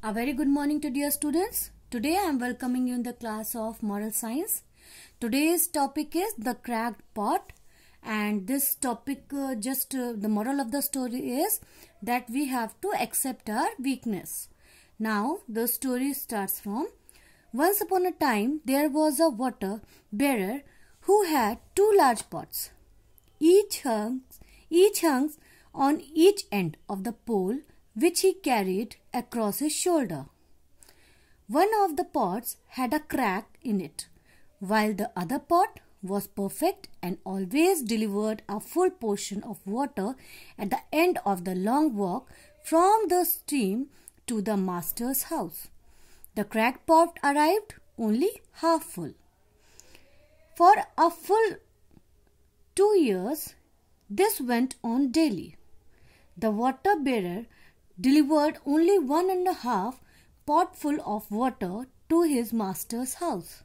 A very good morning to dear students. Today I am welcoming you in the class of Moral Science. Today's topic is the cracked pot and this topic uh, just uh, the moral of the story is that we have to accept our weakness. Now the story starts from Once upon a time there was a water bearer who had two large pots. Each hung, each hung on each end of the pole which he carried across his shoulder. One of the pots had a crack in it, while the other pot was perfect and always delivered a full portion of water at the end of the long walk from the stream to the master's house. The cracked pot arrived only half full. For a full two years, this went on daily. The water bearer delivered only one and a half potful of water to his master's house.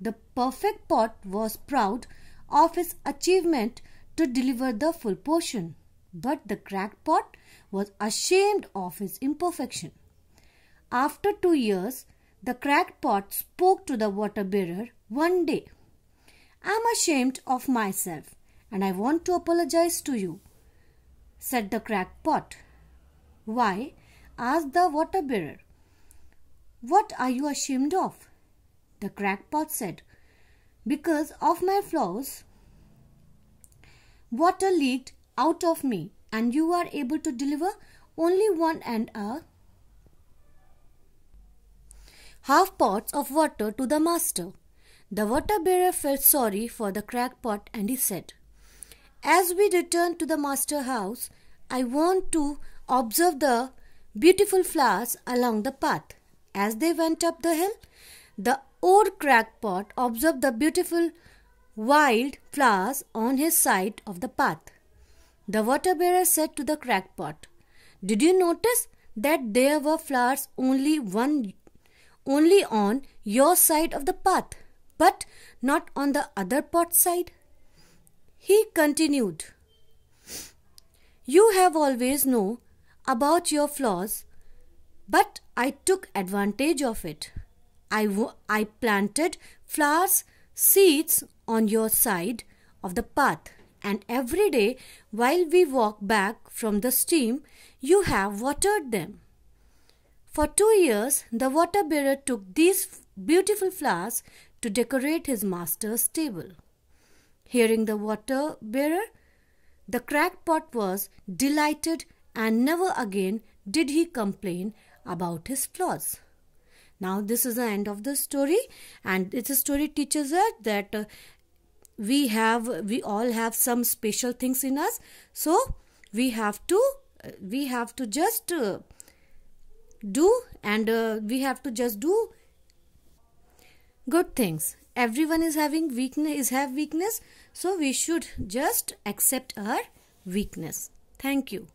The perfect pot was proud of his achievement to deliver the full portion, but the cracked pot was ashamed of his imperfection. After two years, the cracked pot spoke to the water bearer one day. I am ashamed of myself and I want to apologize to you, said the cracked pot. Why? asked the water bearer. What are you ashamed of? The crackpot said, Because of my flaws, water leaked out of me, and you are able to deliver only one and a half pots of water to the master. The water bearer felt sorry for the crackpot and he said, As we return to the master house, I want to observed the beautiful flowers along the path. As they went up the hill, the old crackpot observed the beautiful wild flowers on his side of the path. The water bearer said to the crackpot, Did you notice that there were flowers only one only on your side of the path, but not on the other pot side? He continued, You have always known about your flaws, but I took advantage of it. I, w- I planted flowers, seeds on your side of the path, and every day while we walk back from the stream, you have watered them. For two years, the water bearer took these beautiful flowers to decorate his master's table. Hearing the water bearer, the crackpot was delighted and never again did he complain about his flaws. Now, this is the end of the story, and this story teaches us that uh, we have we all have some special things in us, so we have to uh, we have to just uh, do and uh, we have to just do good things. Everyone is having weakness is have weakness, so we should just accept our weakness. Thank you.